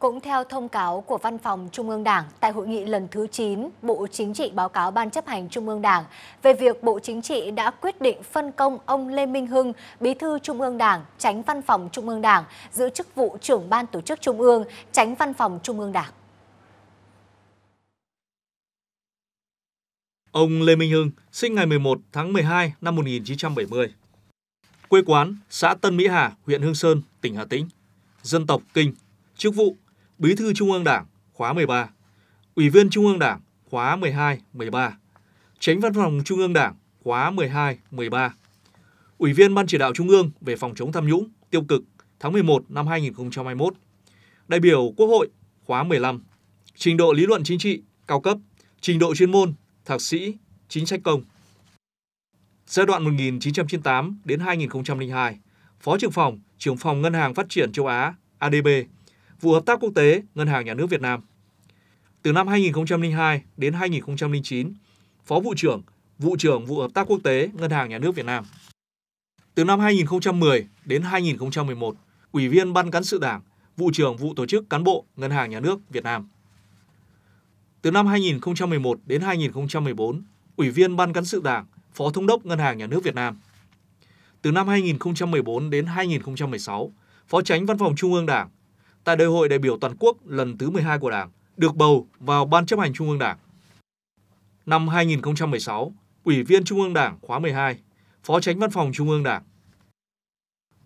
Cũng theo thông cáo của Văn phòng Trung ương Đảng, tại hội nghị lần thứ 9, Bộ Chính trị báo cáo Ban chấp hành Trung ương Đảng về việc Bộ Chính trị đã quyết định phân công ông Lê Minh Hưng, Bí thư Trung ương Đảng, tránh văn phòng Trung ương Đảng, giữ chức vụ trưởng Ban tổ chức Trung ương, tránh văn phòng Trung ương Đảng. Ông Lê Minh Hưng sinh ngày 11 tháng 12 năm 1970. Quê quán xã Tân Mỹ Hà, huyện Hương Sơn, tỉnh Hà Tĩnh. Dân tộc Kinh, chức vụ Bí thư Trung ương Đảng khóa 13, Ủy viên Trung ương Đảng khóa 12, 13, Tránh Văn phòng Trung ương Đảng khóa 12, 13, Ủy viên Ban chỉ đạo Trung ương về phòng chống tham nhũng, tiêu cực tháng 11 năm 2021, đại biểu Quốc hội khóa 15, trình độ lý luận chính trị cao cấp, trình độ chuyên môn, thạc sĩ, chính sách công. Giai đoạn 1998 đến 2002, Phó trưởng phòng, trưởng phòng Ngân hàng Phát triển Châu Á, ADB, vụ hợp tác quốc tế Ngân hàng Nhà nước Việt Nam. Từ năm 2002 đến 2009, Phó Vụ trưởng, Vụ trưởng Vụ Hợp tác Quốc tế Ngân hàng Nhà nước Việt Nam. Từ năm 2010 đến 2011, Ủy viên Ban Cán sự Đảng, Vụ trưởng Vụ Tổ chức Cán bộ Ngân hàng Nhà nước Việt Nam. Từ năm 2011 đến 2014, Ủy viên Ban Cán sự Đảng, Phó Thống đốc Ngân hàng Nhà nước Việt Nam. Từ năm 2014 đến 2016, Phó Tránh Văn phòng Trung ương Đảng, tại đại hội đại biểu toàn quốc lần thứ 12 của Đảng, được bầu vào Ban chấp hành Trung ương Đảng. Năm 2016, Ủy viên Trung ương Đảng khóa 12, Phó Tránh Văn phòng Trung ương Đảng.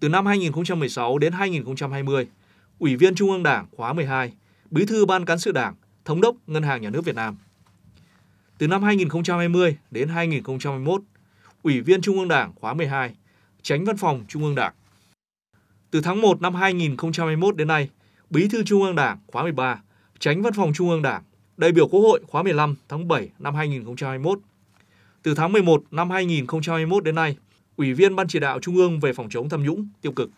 Từ năm 2016 đến 2020, Ủy viên Trung ương Đảng khóa 12, Bí thư Ban Cán sự Đảng, Thống đốc Ngân hàng Nhà nước Việt Nam. Từ năm 2020 đến 2021, Ủy viên Trung ương Đảng khóa 12, Tránh Văn phòng Trung ương Đảng. Từ tháng 1 năm 2021 đến nay, Bí thư Trung ương Đảng khóa 13, Tránh Văn phòng Trung ương Đảng, đại biểu Quốc hội khóa 15 tháng 7 năm 2021. Từ tháng 11 năm 2021 đến nay, Ủy viên Ban chỉ đạo Trung ương về phòng chống tham nhũng tiêu cực